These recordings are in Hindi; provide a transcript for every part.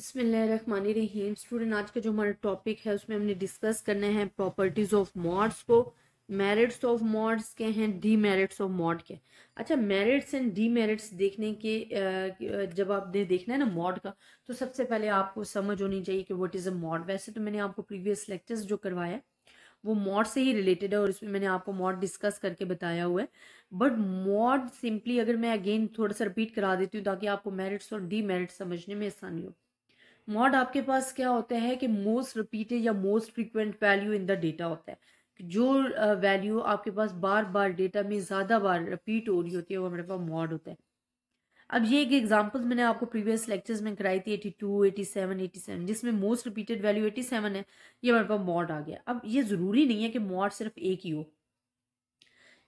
बसमीम स्टूडेंट आज का जो हमारा टॉपिक है उसमें हमने डिस्कस करना है प्रॉपर्टीज़ ऑफ मॉड्स को मेरिट्स ऑफ मॉड्स के हैं डी मेरिट्स ऑफ मॉड के अच्छा मेरिट्स एंड डी मेरिट्स देखने के जब आपने देखना है ना मॉड का तो सबसे पहले आपको समझ होनी चाहिए कि वट इज़ अ मॉड वैसे तो मैंने आपको प्रीवियस लेक्चर्स जो करवाया वो मॉड से ही रिलेटेड है और इसमें मैंने आपको मॉड डिस्कस करके बताया हुआ है बट मॉड सिंपली अगर मैं अगेन थोड़ा सा रिपीट करा देती हूँ ताकि आपको मेरिट्स और डी मेरिट्स समझने में आसानी हो मॉड आपके पास क्या होता है कि मोस्ट रिपीटेड या most frequent value in the data होता है जो वैल्यू आपके पास बार बार डेटा में ज़्यादा बार रिपीट हो रही होती है वो हमारे पास मॉड होता है अब ये एक एग्जांपल मैंने आपको प्रीवियस लेक्चर्स में कराई थी 82, 87, 87 जिसमें मोस्ट रिपीटेड वैल्यू 87 है ये हमारे पास मॉड आ गया अब ये ज़रूरी नहीं है कि मॉड सिर्फ एक ही हो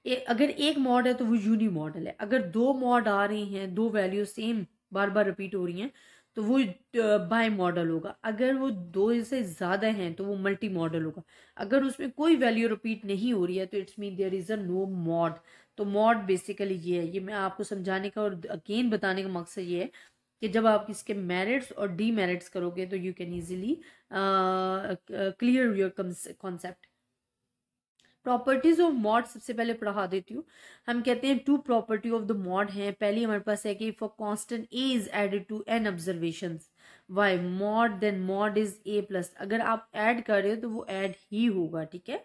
ए, अगर एक मॉड है तो वो यूनी मॉडल है अगर दो मॉड आ रहे हैं दो वैल्यू सेम बार बार रिपीट हो रही हैं तो वो बाई मॉडल होगा अगर वो दो से ज़्यादा हैं तो वो मल्टी मॉडल होगा अगर उसमें कोई वैल्यू रिपीट नहीं हो रही है तो it's mean there is a no mode तो मॉड बेसिकली ये है ये मैं आपको समझाने का और अगेन बताने का मकसद ये है कि जब आप इसके मेरिट्स और मेरिट्स करोगे तो you can easily clear your concept properties of mode सबसे पहले पढ़ा देती हूँ हम कहते हैं two property of the mode हैं पहली हमारे पास है कि for constant a is added to an observation y mode then mode is a plus अगर आप ऐड कर रहे हो तो वो ऐड ही होगा ठीक है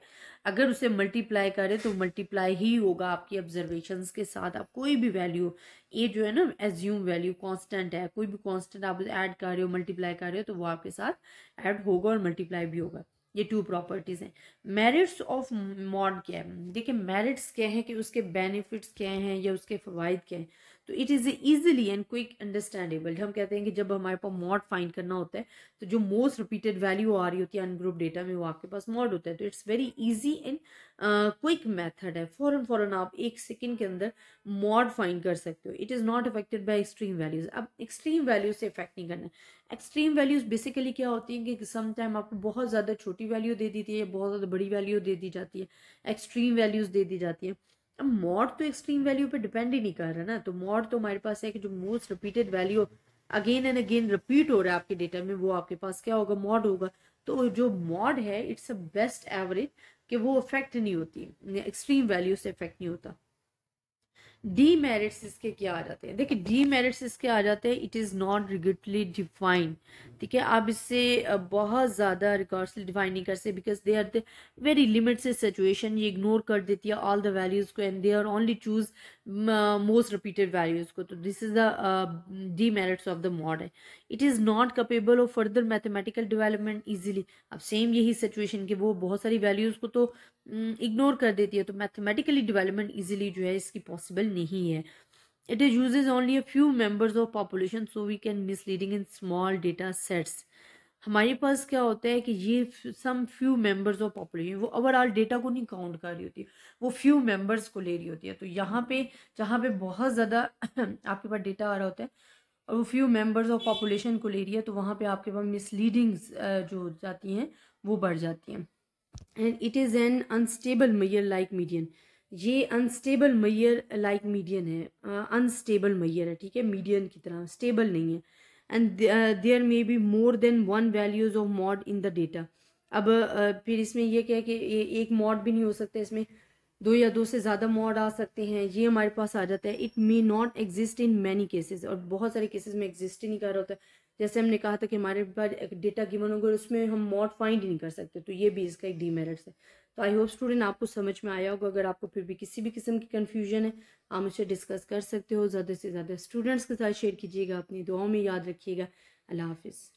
अगर उसे मल्टीप्लाई करें तो मल्टीप्लाई ही होगा आपकी ऑब्जर्वेशन के साथ आप कोई भी वैल्यू ए जो है ना एज्यूम वैल्यू कॉन्स्टेंट है कोई भी कॉन्स्टेंट आप ऐड कर रहे हो मल्टीप्लाई कर रहे हो तो वो आपके साथ ऐड होगा और मल्टीप्लाई भी होगा ये टू प्रॉपर्टीज़ हैं मेरिट्स ऑफ मॉड क्या है देखिए मेरिट्स क्या हैं कि उसके बेनिफिट्स क्या हैं या उसके फ़वाद क्या हैं तो it is easily and quick understandable हम कहते हैं कि जब हमारे पास मॉड फाइंड करना होता है तो जो मोस्ट रिपीटेड वैल्यू आ रही होती है अनग्रुप डेटा में वो आपके पास मॉड होता है तो it's very easy and quick method है फ़ौरन फ़ौरन आप एक सेकेंड के अंदर मॉड फाइंड कर सकते हो it is not affected by extreme values अब एक्सट्रीम वैल्यूज से इफेक्ट नहीं करना एक्सट्रीम वैल्यूज़ बेसिकली क्या होती हैं कि सम टाइम आपको बहुत ज़्यादा छोटी वैल्यू दे दी जाती है बहुत ज़्यादा बड़ी वैल्यू दे दी जाती है एक्सट्रीम वैल्यूज़ दे दी जाती है अब मॉड तो एक्सट्रीम वैल्यू पे डिपेंड ही नहीं कर रहा ना तो मॉड तो हमारे पास है कि जो most repeated value again and again repeat हो रहा है आपके डेटा में वो आपके पास क्या होगा मॉड होगा तो जो मॉड है इट्स अ बेस्ट एवरेज कि वो अफेक्ट नहीं होती एक्सट्रीम वैल्यू से इफेक्ट नहीं होता डी मेरिट्स इसके क्या आ जाते हैं देखिए डी मेरिट्स इसके आ जाते हैं it is not rightly defined ठीक है आप इससे बहुत ज़्यादा रिकॉर्डसली डिफाइन नहीं कर सकते because they are the very limit से सिचुएशन ये इग्नोर कर देती है ऑल द वैल्यूज़ को and they are only choose most repeated values को तो this is the demerits of the model it is not capable of further mathematical development easily अब सेम यही सिचुएशन कि वो बहुत सारी वैल्यूज़ को तो इग्नोर हम्म, कर देती है तो मैथमेटिकली डेवलपमेंट इजीली जो है इसकी पॉसिबल नहीं है it is uses only a few members of population so we can misleading in small data sets हमारे पास क्या होता है कि ये some few members of population वो ओवरऑल डेटा को नहीं काउंट कर रही होती वो फ्यू मेंबर्स को ले रही होती है तो यहाँ पे जहाँ पे बहुत ज़्यादा आपके पास डेटा आ रहा होता है और वो फ्यू मेंबर्स ऑफ पॉपुलेशन को ले रही है तो वहाँ पे आपके पास मिसलीडिंग्स जो जाती हैं वो बढ़ जाती हैं and it is an unstable measure like median ये अनस्टेबल मैयर लाइक मीडियन है अनस्टेबल uh, मैयर है ठीक है मीडियन की तरह स्टेबल नहीं है and there may be more than one values of mode in the data अब uh, फिर इसमें यह क्या है कि एक मॉड भी नहीं हो सकता इसमें दो या दो से ज़्यादा मॉड आ सकते हैं ये हमारे पास आ जाता है it may not exist in many cases और बहुत सारे केसेस में एग्जिस्ट ही नहीं कर रहा होता है जैसे हमने कहा था कि हमारे पास एक डेटा गिवन होगा उसमें हम मॉड फाइंड ही नहीं कर सकते तो ये भी इसका एक डीमेरिट्स है तो आई होप स्टूडेंट आपको समझ में आया होगा अगर आपको फिर भी किसी भी किस्म की कन्फ्यूजन है आप मुझसे डिस्कस कर सकते हो ज़्यादा से ज़्यादा स्टूडेंट्स के साथ शेयर कीजिएगा अपनी दुआओं में याद रखिएगा अल्लाह हाफिज़